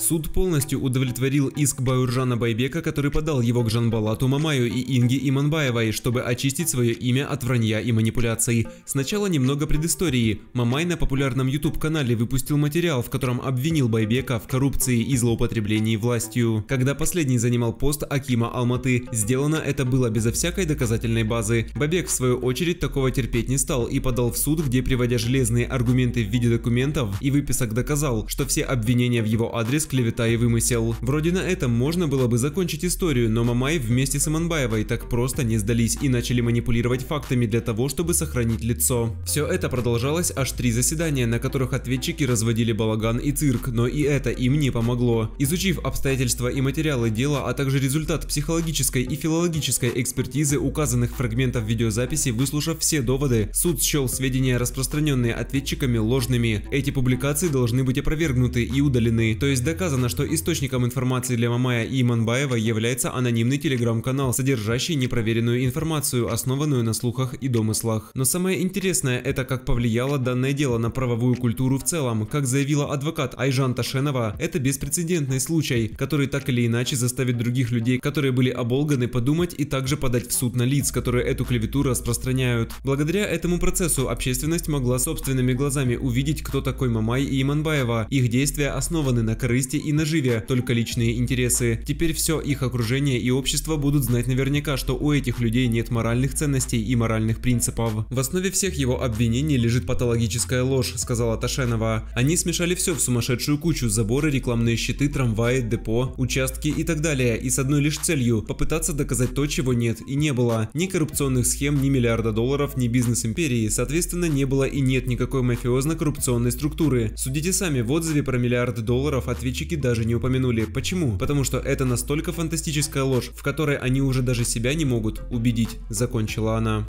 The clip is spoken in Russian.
Суд полностью удовлетворил иск Баюржана Байбека, который подал его к Жанбалату Мамаю и Инге Иманбаевой, чтобы очистить свое имя от вранья и манипуляций. Сначала немного предыстории. Мамай на популярном YouTube-канале выпустил материал, в котором обвинил Байбека в коррупции и злоупотреблении властью. Когда последний занимал пост Акима Алматы, сделано это было безо всякой доказательной базы. Байбек, в свою очередь, такого терпеть не стал и подал в суд, где, приводя железные аргументы в виде документов и выписок, доказал, что все обвинения в его адрес без клевета и вымысел. Вроде на этом можно было бы закончить историю, но Мамай вместе с Аманбаевой так просто не сдались и начали манипулировать фактами для того, чтобы сохранить лицо. Все это продолжалось аж три заседания, на которых ответчики разводили балаган и цирк, но и это им не помогло. Изучив обстоятельства и материалы дела, а также результат психологической и филологической экспертизы указанных фрагментов видеозаписи, выслушав все доводы, суд счел сведения, распространенные ответчиками, ложными. Эти публикации должны быть опровергнуты и удалены, то есть доказано, что источником информации для Мамая и Манбаева является анонимный телеграм-канал, содержащий непроверенную информацию, основанную на слухах и домыслах. Но самое интересное – это как повлияло данное дело на правовую культуру в целом. Как заявила адвокат Айжан Ташенова, это беспрецедентный случай, который так или иначе заставит других людей, которые были оболганы, подумать и также подать в суд на лиц, которые эту клевету распространяют. Благодаря этому процессу общественность могла собственными глазами увидеть, кто такой Мамай и Иманбаева. Их действия основаны на корысти корысти и наживе, только личные интересы. Теперь все их окружение и общество будут знать наверняка, что у этих людей нет моральных ценностей и моральных принципов. В основе всех его обвинений лежит патологическая ложь, сказала Ташенова. Они смешали все в сумасшедшую кучу – заборы, рекламные щиты, трамваи, депо, участки и так далее, и с одной лишь целью – попытаться доказать то, чего нет и не было. Ни коррупционных схем, ни миллиарда долларов, ни бизнес-империи, соответственно, не было и нет никакой мафиозно-коррупционной структуры. Судите сами, в отзыве про миллиард долларов ответили разведчики даже не упомянули. Почему? Потому что это настолько фантастическая ложь, в которой они уже даже себя не могут убедить, закончила она.